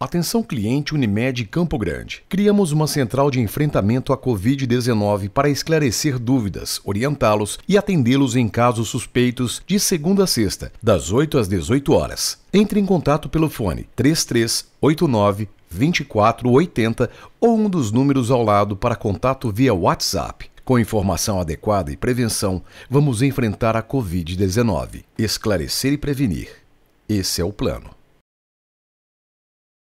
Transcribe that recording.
Atenção cliente Unimed Campo Grande. Criamos uma central de enfrentamento à Covid-19 para esclarecer dúvidas, orientá-los e atendê-los em casos suspeitos de segunda a sexta, das 8 às 18 horas. Entre em contato pelo fone 3389 2480 ou um dos números ao lado para contato via WhatsApp. Com informação adequada e prevenção, vamos enfrentar a Covid-19. Esclarecer e prevenir. Esse é o plano.